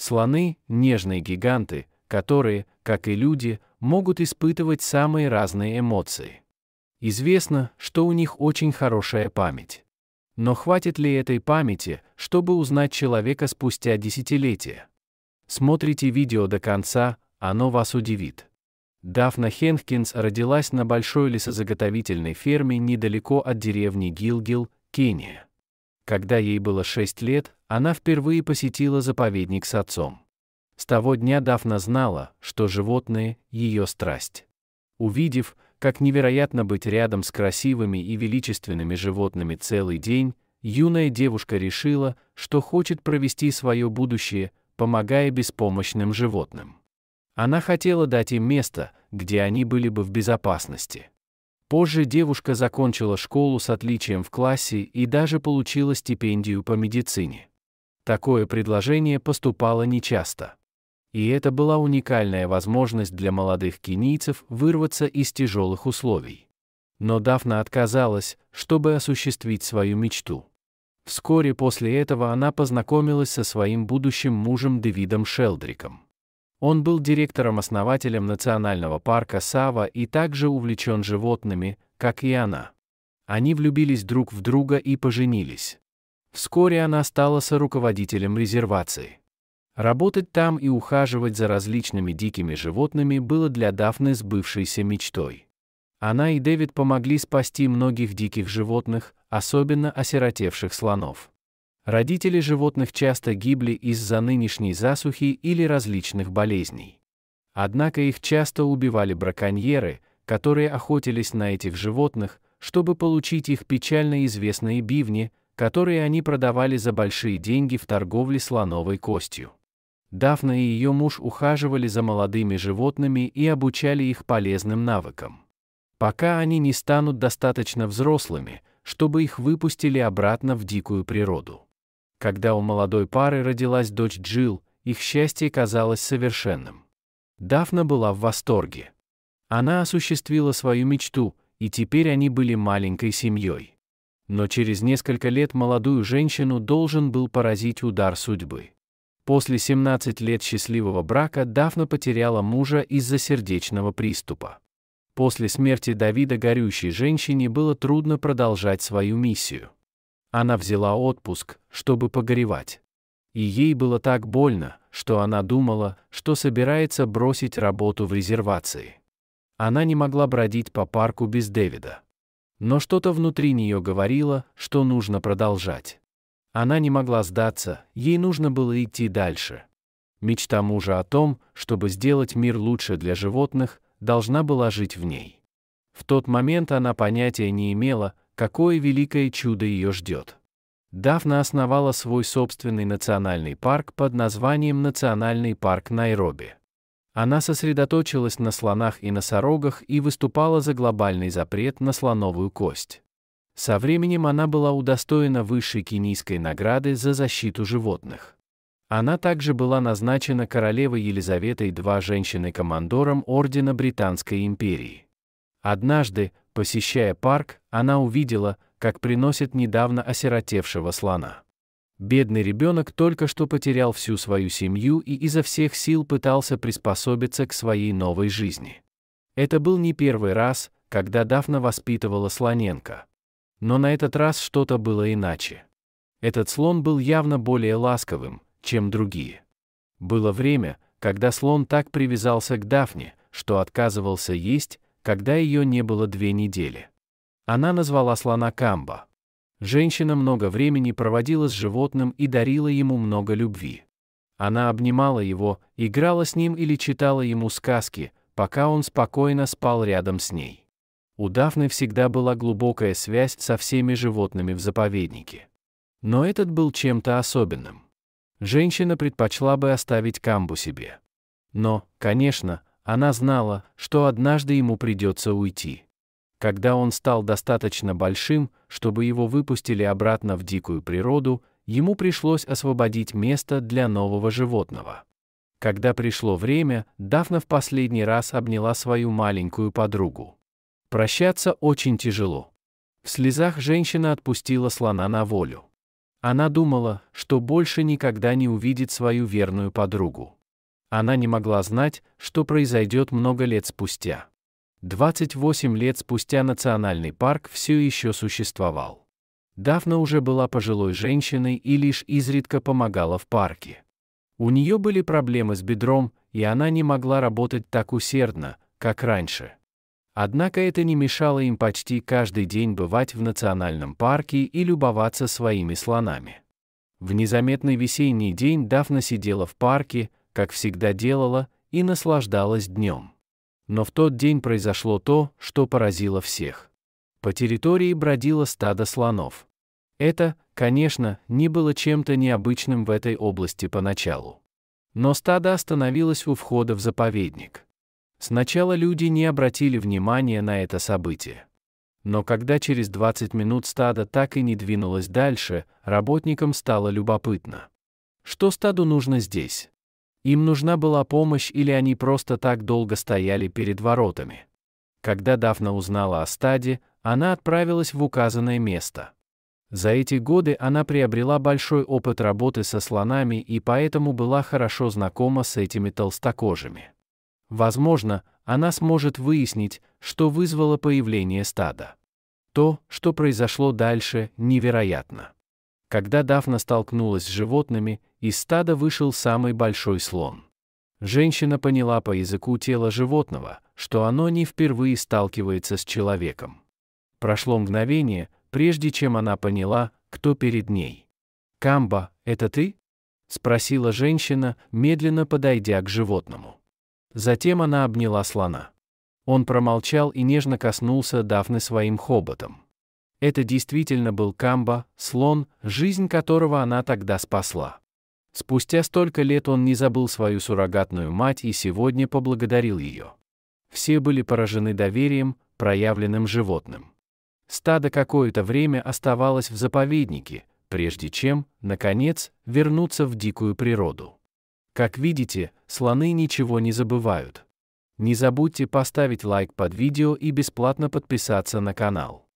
Слоны – нежные гиганты, которые, как и люди, могут испытывать самые разные эмоции. Известно, что у них очень хорошая память. Но хватит ли этой памяти, чтобы узнать человека спустя десятилетия? Смотрите видео до конца, оно вас удивит. Дафна Хенкинс родилась на большой лесозаготовительной ферме недалеко от деревни Гилгил, Кения. Когда ей было шесть лет, она впервые посетила заповедник с отцом. С того дня Дафна знала, что животные – ее страсть. Увидев, как невероятно быть рядом с красивыми и величественными животными целый день, юная девушка решила, что хочет провести свое будущее, помогая беспомощным животным. Она хотела дать им место, где они были бы в безопасности. Позже девушка закончила школу с отличием в классе и даже получила стипендию по медицине. Такое предложение поступало нечасто. И это была уникальная возможность для молодых кенийцев вырваться из тяжелых условий. Но Дафна отказалась, чтобы осуществить свою мечту. Вскоре после этого она познакомилась со своим будущим мужем Дэвидом Шелдриком. Он был директором-основателем национального парка Сава и также увлечен животными, как и она. Они влюбились друг в друга и поженились. Вскоре она стала соруководителем резервации. Работать там и ухаживать за различными дикими животными было для Дафны сбывшейся мечтой. Она и Дэвид помогли спасти многих диких животных, особенно осиротевших слонов. Родители животных часто гибли из-за нынешней засухи или различных болезней. Однако их часто убивали браконьеры, которые охотились на этих животных, чтобы получить их печально известные бивни, которые они продавали за большие деньги в торговле слоновой костью. Дафна и ее муж ухаживали за молодыми животными и обучали их полезным навыкам. Пока они не станут достаточно взрослыми, чтобы их выпустили обратно в дикую природу. Когда у молодой пары родилась дочь Джил, их счастье казалось совершенным. Дафна была в восторге. Она осуществила свою мечту, и теперь они были маленькой семьей. Но через несколько лет молодую женщину должен был поразить удар судьбы. После 17 лет счастливого брака Дафна потеряла мужа из-за сердечного приступа. После смерти Давида горющей женщине было трудно продолжать свою миссию. Она взяла отпуск, чтобы погоревать. И ей было так больно, что она думала, что собирается бросить работу в резервации. Она не могла бродить по парку без Дэвида. Но что-то внутри нее говорило, что нужно продолжать. Она не могла сдаться, ей нужно было идти дальше. Мечта мужа о том, чтобы сделать мир лучше для животных, должна была жить в ней. В тот момент она понятия не имела, какое великое чудо ее ждет. Дафна основала свой собственный национальный парк под названием Национальный парк Найроби. Она сосредоточилась на слонах и носорогах и выступала за глобальный запрет на слоновую кость. Со временем она была удостоена высшей кенийской награды за защиту животных. Она также была назначена королевой Елизаветой II женщиной-командором Ордена Британской империи. Однажды, Посещая парк, она увидела, как приносят недавно осиротевшего слона. Бедный ребенок только что потерял всю свою семью и изо всех сил пытался приспособиться к своей новой жизни. Это был не первый раз, когда Дафна воспитывала слоненка. Но на этот раз что-то было иначе. Этот слон был явно более ласковым, чем другие. Было время, когда слон так привязался к Дафне, что отказывался есть, когда ее не было две недели. Она назвала слона Камба. Женщина много времени проводила с животным и дарила ему много любви. Она обнимала его, играла с ним или читала ему сказки, пока он спокойно спал рядом с ней. У Дафны всегда была глубокая связь со всеми животными в заповеднике. Но этот был чем-то особенным. Женщина предпочла бы оставить камбу себе. Но, конечно, она знала, что однажды ему придется уйти. Когда он стал достаточно большим, чтобы его выпустили обратно в дикую природу, ему пришлось освободить место для нового животного. Когда пришло время, Дафна в последний раз обняла свою маленькую подругу. Прощаться очень тяжело. В слезах женщина отпустила слона на волю. Она думала, что больше никогда не увидит свою верную подругу. Она не могла знать, что произойдет много лет спустя. 28 лет спустя национальный парк все еще существовал. Давна уже была пожилой женщиной и лишь изредка помогала в парке. У нее были проблемы с бедром, и она не могла работать так усердно, как раньше. Однако это не мешало им почти каждый день бывать в национальном парке и любоваться своими слонами. В незаметный весенний день Дафна сидела в парке, как всегда делала, и наслаждалась днем. Но в тот день произошло то, что поразило всех. По территории бродило стадо слонов. Это, конечно, не было чем-то необычным в этой области поначалу. Но стадо остановилось у входа в заповедник. Сначала люди не обратили внимания на это событие. Но когда через 20 минут стадо так и не двинулось дальше, работникам стало любопытно. Что стаду нужно здесь? Им нужна была помощь или они просто так долго стояли перед воротами. Когда Дафна узнала о стаде, она отправилась в указанное место. За эти годы она приобрела большой опыт работы со слонами и поэтому была хорошо знакома с этими толстокожими. Возможно, она сможет выяснить, что вызвало появление стада. То, что произошло дальше, невероятно. Когда Дафна столкнулась с животными, из стада вышел самый большой слон. Женщина поняла по языку тела животного, что оно не впервые сталкивается с человеком. Прошло мгновение, прежде чем она поняла, кто перед ней. «Камба, это ты?» — спросила женщина, медленно подойдя к животному. Затем она обняла слона. Он промолчал и нежно коснулся Дафны своим хоботом. Это действительно был Камба, слон, жизнь которого она тогда спасла. Спустя столько лет он не забыл свою суррогатную мать и сегодня поблагодарил ее. Все были поражены доверием, проявленным животным. Стадо какое-то время оставалось в заповеднике, прежде чем, наконец, вернуться в дикую природу. Как видите, слоны ничего не забывают. Не забудьте поставить лайк под видео и бесплатно подписаться на канал.